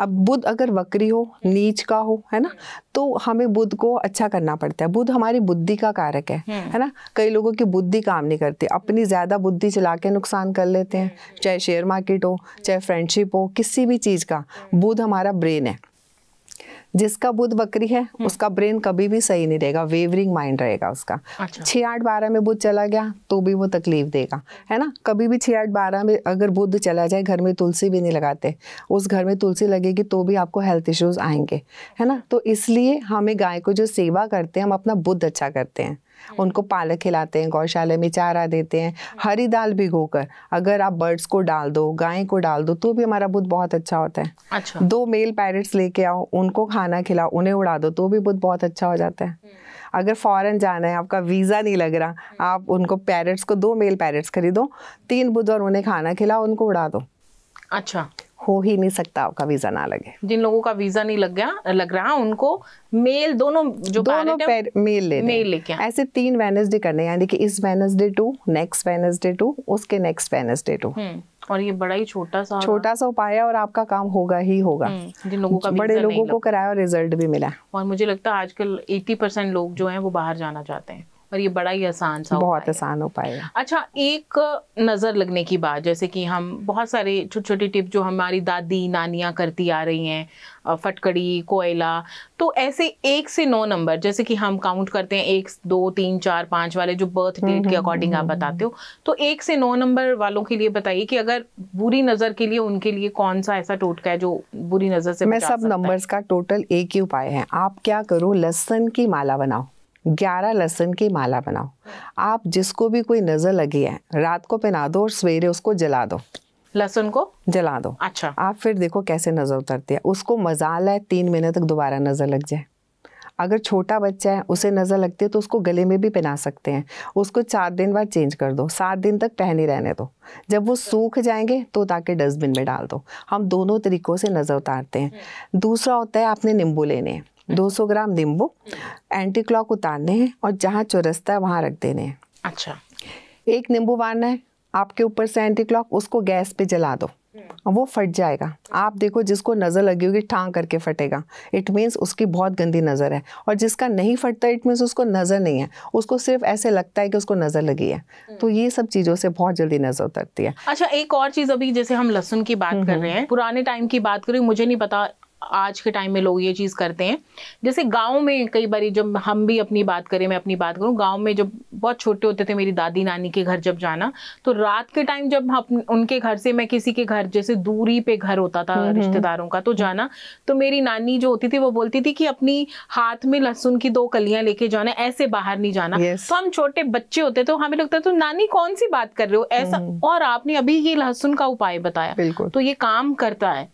अब बुध अगर वक्री हो नीच का हो है ना तो हमें बुद्ध को अच्छा करना पड़ता है बुद्ध हमारी बुद्धि का कारक है हम्म। है ना कई लोगों की बुद्धि काम नहीं करती अपनी ज़्यादा बुद्धि चला के नुकसान कर लेते हैं हम्म। चाहे शेयर मार्केट हो चाहे फ्रेंडशिप हो किसी भी चीज़ का बुद्ध हमारा ब्रेन है जिसका बुद्ध बकरी है हम्म। उसका ब्रेन कभी भी सही नहीं रहेगा वेवरिंग माइंड रहेगा उसका अच्छा। छह छः आठ बारह में बुद्ध चला गया तो भी वो तकलीफ देगा है ना कभी भी छः आठ बारह में अगर बुद्ध चला जाए घर में तुलसी भी नहीं लगाते उस घर में तुलसी लगेगी तो भी आपको हेल्थ इश्यूज़ आएंगे है ना तो इसलिए हमें गाय को जो सेवा करते हैं हम अपना बुद्ध अच्छा करते हैं हम्म। उनको पालक खिलाते हैं गौशाला में चारा देते हैं हम्म। हरी दाल भिगो कर अगर आप बर्ड्स को डाल दो गाय को डाल दो तो भी हमारा बुध बहुत अच्छा होता है अच्छा। दो मेल पैरट्स लेके आओ उनको खाना खिलाओ उन्हें उड़ा दो तो भी बुध बहुत अच्छा हो जाता है हम्म। अगर फॉरेन जाना है आपका वीज़ा नहीं लग रहा आप उनको पैरट्स को दो मेल पैरट्स खरीदो तीन बुध और उन्हें खाना खिलाओ उनको उड़ा दो अच्छा हो ही नहीं सकता आपका वीजा ना लगे जिन लोगों का वीजा नहीं लग गया लग रहा उनको मेल दोनों जो दोनों पैर मेल ले मेल लेके ऐसे तीन वेनसडे करने यानी कि इस Wednesday to next Wednesday to उसके नेक्स्ट वेनसडे टू और ये बड़ा ही छोटा सा छोटा सा उपाय है और आपका काम होगा ही होगा हम्म, जिन लोगों का बड़े लोगों को कराया और रिजल्ट भी मिला और मुझे लगता है आजकल 80 परसेंट लोग जो हैं वो बाहर जाना चाहते हैं और ये बड़ा ही आसान सा बहुत आसान उपाय है अच्छा एक नज़र लगने की बात जैसे कि हम बहुत सारे छोटे छोटे टिप जो हमारी दादी नानियाँ करती आ रही हैं फटकड़ी कोयला तो ऐसे एक से नौ नंबर जैसे कि हम काउंट करते हैं एक दो तीन चार पाँच वाले जो बर्थ हम्म, डेट के अकॉर्डिंग हम्म, आप हम्म, बताते हो तो एक से नौ नंबर वालों के लिए बताइए कि अगर बुरी नज़र के लिए उनके लिए कौन सा ऐसा टोटका है जो बुरी नज़र से मैं सब नंबर्स का टोटल एक ही उपाय है आप क्या करो लहसन की माला बनाओ ग्यारह लहसन की माला बनाओ आप जिसको भी कोई नज़र लगी है रात को पहना दो और सवेरे उसको जला दो लहसुन को जला दो अच्छा आप फिर देखो कैसे नज़र उतरती है उसको मजा है तीन महीने तक दोबारा नज़र लग जाए अगर छोटा बच्चा है उसे नज़र लगती है तो उसको गले में भी पहना सकते हैं उसको चार दिन बाद चेंज कर दो सात दिन तक पहने रहने दो जब वो सूख जाएंगे तो ताकि डस्टबिन में डाल दो हम दोनों तरीक़ों से नज़र उतारते हैं दूसरा होता है आपने नींबू लेने हैं 200 ग्राम नींबू एंटी क्लॉक उतारने हैं और जहाँ चौरस्ता है वहाँ रख देने हैं अच्छा एक नींबू बांधना है आपके ऊपर से एंटी क्लॉक उसको गैस पे जला दो वो फट जाएगा आप देखो जिसको नज़र लगी होगी ठाँग करके फटेगा इट मीन्स उसकी बहुत गंदी नज़र है और जिसका नहीं फटता इट मीन्स उसको नज़र नहीं है उसको सिर्फ ऐसे लगता है कि उसको नज़र लगी है हम्म। तो ये सब चीज़ों से बहुत जल्दी नज़र उतरती है अच्छा एक और चीज़ अभी जैसे हम लहसुन की बात हम्म, कर रहे हम्म। हैं पुराने टाइम की बात करें मुझे नहीं पता आज के टाइम में लोग ये चीज़ करते हैं जैसे गांव में कई बार जब हम भी अपनी बात करें मैं अपनी बात करूँ गांव में जब बहुत छोटे होते थे मेरी दादी नानी के घर जब जाना तो रात के टाइम जब हम उनके घर से मैं किसी के घर जैसे दूरी पे घर होता था हम्म, हम्म। रिश्तेदारों का तो जाना तो मेरी नानी जो होती थी वो बोलती थी कि अपनी हाथ में लहसुन की दो कलियां लेके जाना ऐसे बाहर नहीं जाना yes. तो हम छोटे बच्चे होते तो हमें लगता तो नानी कौन सी बात कर रहे हो ऐसा हम्म। और आपने अभी ये लहसुन का उपाय बताया तो ये काम करता है